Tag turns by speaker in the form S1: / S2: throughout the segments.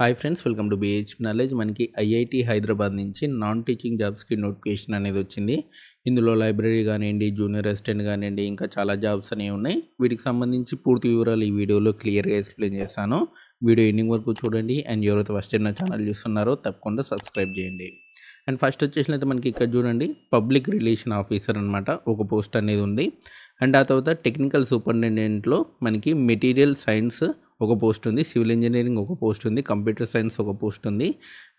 S1: hi friends welcome to BH knowledge మనకి IIT Hyderabad నుంచి non teaching జాబ్స్కి నోటిఫికేషన్ అనేది వచ్చింది ఇందులో లైబ్రరీ కానివ్వండి జూనియర్ అసిస్టెంట్ కానివ్వండి ఇంకా చాలా జాబ్స్ అనేవి ఉన్నాయి వీటికి సంబంధించి పూర్తి వివరాలు ఈ వీడియోలో క్లియర్గా ఎక్స్ప్లెయిన్ చేస్తాను వీడియో ఎండింగ్ వరకు చూడండి అండ్ ఎవరైతే ఫస్ట్ టైం నా ఛానల్ చూస్తున్నారో తప్పకుండా సబ్స్క్రైబ్ చేయండి అండ్ ఫస్ట్ వచ్చేసినైతే మనకి ఇక్కడ చూడండి పబ్లిక్ రిలేషన్ ఆఫీసర్ అనమాట ఒక పోస్ట్ అనేది ఉంది అండ్ ఆ తర్వాత టెక్నికల్ సూపరింటెండెంట్లో మనకి మెటీరియల్ సైన్స్ ఒక పోస్ట్ ఉంది సివిల్ ఇంజనీరింగ్ ఒక పోస్ట్ ఉంది కంప్యూటర్ సైన్స్ ఒక పోస్ట్ ఉంది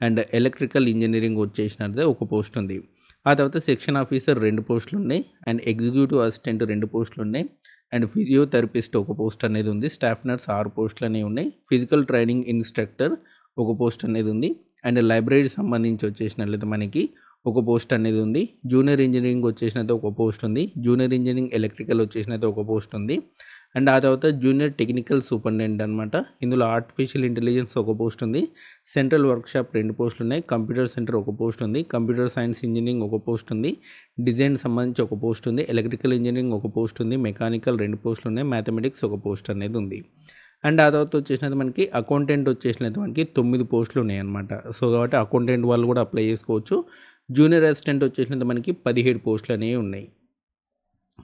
S1: అండ్ ఎలక్ట్రికల్ ఇంజనీరింగ్ వచ్చేసినదే ఒక పోస్ట్ ఉంది ఆ తర్వాత సెక్షన్ ఆఫీసర్ రెండు పోస్టులు ఉన్నాయి అండ్ ఎగ్జిక్యూటివ్ అసిస్టెంట్ రెండు పోస్టులు ఉన్నాయి అండ్ ఫిజియోథెరపిస్ట్ ఒక పోస్ట్ అనేది ఉంది స్టాఫ్ నర్స్ ఆరు పోస్టులు అనేవి ఉన్నాయి ఫిజికల్ ట్రైనింగ్ ఇన్స్ట్రక్టర్ ఒక పోస్ట్ అనేది ఉంది అండ్ లైబ్రరీ సంబంధించి వచ్చేసినట్లయితే మనకి ఒక పోస్ట్ అనేది ఉంది జూనియర్ ఇంజనీరింగ్ వచ్చేసిన ఒక పోస్ట్ ఉంది జూనియర్ ఇంజనీరింగ్ ఎలక్ట్రికల్ వచ్చేసిన ఒక పోస్ట్ ఉంది అండ్ ఆ తర్వాత జూనియర్ టెక్నికల్ సూపరింటెండెంట్ అనమాట ఇందులో ఆర్టిఫిషియల్ ఇంటెలిజెన్స్ ఒక పోస్ట్ ఉంది సెంట్రల్ వర్క్షాప్ రెండు పోస్టులు ఉన్నాయి కంప్యూటర్ సెంటర్ ఒక పోస్ట్ ఉంది కంప్యూటర్ సైన్స్ ఇంజనీరింగ్ ఒక పోస్ట్ ఉంది డిజైన్ సంబంధించి ఒక పోస్ట్ ఉంది ఎలక్ట్రికల్ ఇంజనీరింగ్ ఒక పోస్ట్ ఉంది మెకానికల్ రెండు పోస్టులు ఉన్నాయి మ్యాథమెటిక్స్ ఒక పోస్ట్ అనేది ఉంది అండ్ ఆ తర్వాత వచ్చేసినది మనకి అకౌంటెంట్ వచ్చేసినది మనకి తొమ్మిది పోస్టులు ఉన్నాయి అనమాట సో కాబట్టి అకౌంటెంట్ వాళ్ళు కూడా అప్లై చేసుకోవచ్చు జూనియర్ అసిస్టెంట్ వచ్చేసినంత మనకి పదిహేడు పోస్టులు అనేవి ఉన్నాయి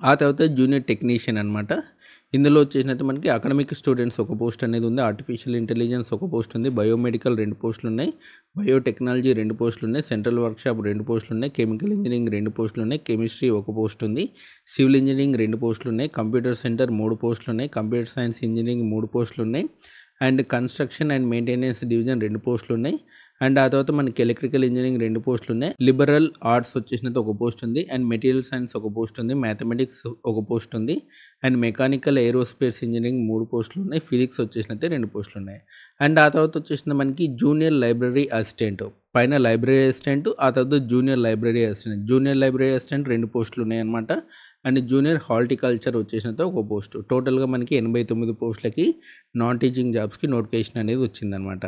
S1: ఆ తర్వాత జూనియర్ టెక్నీషియన్ అనమాట ఇందులో వచ్చేసినంత మనకి అకాడమిక్ స్టూడెంట్స్ ఒక పోస్ట్ అనేది ఉంది ఆర్టిఫిషియల్ ఇంటెలిజెన్స్ ఒక పోస్ట్ ఉంది బయోమెడికల్ రెండు పోస్టులు ఉన్నాయి బయోటెక్నాలజీ రెండు పోస్టులు ఉన్నాయి సెంట్రల్ వర్క్షాప్ రెండు పోస్టులు ఉన్నాయి కెమికల్ ఇంజనీరింగ్ రెండు పోస్టులు ఉన్నాయి కెమిస్ట్రీ ఒక పోస్ట్ ఉంది సివిల్ ఇంజనీరింగ్ రెండు పోస్టులు ఉన్నాయి కంప్యూటర్ సెంటర్ మూడు పోస్టులు ఉన్నాయి కంప్యూటర్ సైన్స్ ఇంజనీరింగ్ మూడు పోస్టులు ఉన్నాయి and construction and maintenance division రెండు పోస్టులు ఉన్నాయి అండ్ ఆ తర్వాత మనకి ఎలక్ట్రికల్ ఇంజనీరింగ్ రెండు పోస్టులు ఉన్నాయి లిబరల్ ఆర్ట్స్ వచ్చేసినది ఒక పోస్ట్ ఉంది అండ్ మెటీరియల్ సైన్స్ ఒక పోస్ట్ ఉంది మ్యాథమెటిక్స్ ఒక పోస్ట్ ఉంది అండ్ మెకానికల్ ఏరోస్పేస్ ఇంజనీరింగ్ మూడు పోస్టులు ఉన్నాయి ఫిజిక్స్ వచ్చేసిన రెండు పోస్టులు ఉన్నాయి అండ్ ఆ తర్వాత వచ్చేసిన మనకి జూనియర్ లైబ్రరీ అసిస్టెంట్ పైన లైబ్రరీ అసిస్టెంట్ ఆ తర్వాత junior library assistant junior library assistant రెండు పోస్టులు అనమాట అండ్ జూనియర్ హార్టికల్చర్ వచ్చేసినంత ఒక పోస్ట్ టోటల్గా మనకి ఎనభై తొమ్మిది పోస్టులకి నాన్ టీచింగ్ జాబ్స్కి నోటిఫికేషన్ అనేది వచ్చిందనమాట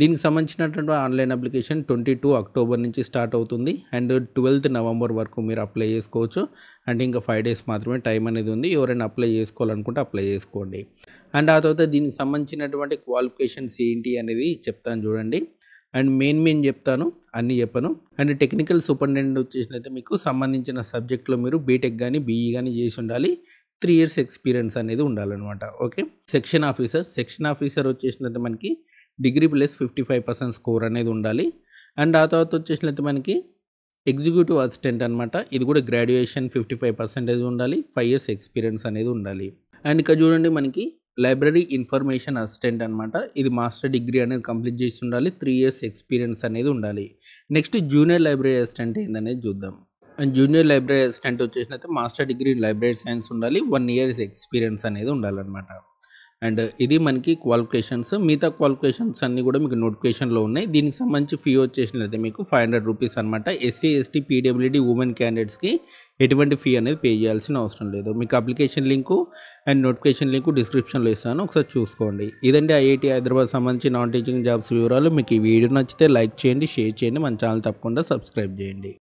S1: దీనికి సంబంధించినటువంటి online application twenty two October నుంచి స్టార్ట్ అవుతుంది అండ్ ట్వెల్త్ నవంబర్ వరకు మీరు అప్లై చేసుకోవచ్చు అండ్ ఇంకా ఫైవ్ డేస్ మాత్రమే టైం అనేది ఉంది ఎవరైనా అప్లై చేసుకోవాలనుకుంటే అప్లై చేసుకోండి అండ్ ఆ తర్వాత దీనికి సంబంధించినటువంటి క్వాలిఫికేషన్స్ ఏంటి అనేది చెప్తాను చూడండి అండ్ మెయిన్ మెయిన్ చెప్తాను అన్నీ చెప్పను అండ్ టెక్నికల్ సూపరింటెండెంట్ వచ్చేసినైతే మీకు సంబంధించిన సబ్జెక్ట్లో మీరు బీటెక్ కానీ బీఈ కానీ చేసి ఉండాలి త్రీ ఇయర్స్ ఎక్స్పీరియన్స్ అనేది ఉండాలన్నమాట okay section officer section officer వచ్చేసినట్టు మనకి degree plus fifty five percent score అనేది ఉండాలి అండ్ ఆ తర్వాత వచ్చేసినట్టు మనకి ఎగ్జిక్యూటివ్ అసిస్టెంట్ అనమాట ఇది కూడా గ్రాడ్యుయేషన్ ఫిఫ్టీ ఫైవ్ పర్సెంటేజ్ ఉండాలి ఫైవ్ ఇయర్స్ ఎక్స్పీరియన్స్ అనేది ఉండాలి అండ్ ఇక చూడండి మనకి లైబ్రరీ ఇన్ఫర్మేషన్ అసిస్టెంట్ అనమాట ఇది మాస్టర్ డిగ్రీ అనేది కంప్లీట్ చేసి ఉండాలి త్రీ ఇయర్స్ ఎక్స్పీరియన్స్ అనేది ఉండాలి నెక్స్ట్ జూనియర్ లైబ్రరీ అసిస్టెంట్ ఏందనేది చూద్దాం అండ్ జూనియర్ లైబ్రరీ అసిస్టెంట్ వచ్చేసినైతే మాస్టర్ డిగ్రీ లైబ్రరీ సైన్స్ ఉండాలి వన్ ఇయర్స్ ఎక్స్పీరియన్స్ అనేది ఉండాలన్నమాట అండ్ ఇది మనకి క్వాలిఫికేషన్స్ మిగతా క్వాలిఫికేషన్స్ అన్నీ కూడా మీకు నోటిఫికేషన్లో ఉన్నాయి దీనికి సంబంధించి ఫీ వచ్చేసినట్లయితే మీకు ఫైవ్ హండ్రెడ్ రూపీస్ అనమాట ఎస్సీ ఎస్టీ పీడబ్ల్యూడీ ఉమెన్ క్యాండిడేట్స్కి ఎటువంటి ఫీ అనేది పే చేయాల్సిన అవసరం లేదు మీకు application link and notification link డిస్క్రిప్షన్లో ఇస్తాను ఒకసారి చూసుకోండి ఇదండి ఐఐటి హైదరాబాద్ సంబంధించి నాన్ టీచింగ్ జాబ్స్ వివరాలు మీకు ఈ వీడియో నచ్చితే లైక్ చేయండి షేర్ చేయండి మన ఛానల్ తప్పకుండా సబ్స్క్రైబ్ చేయండి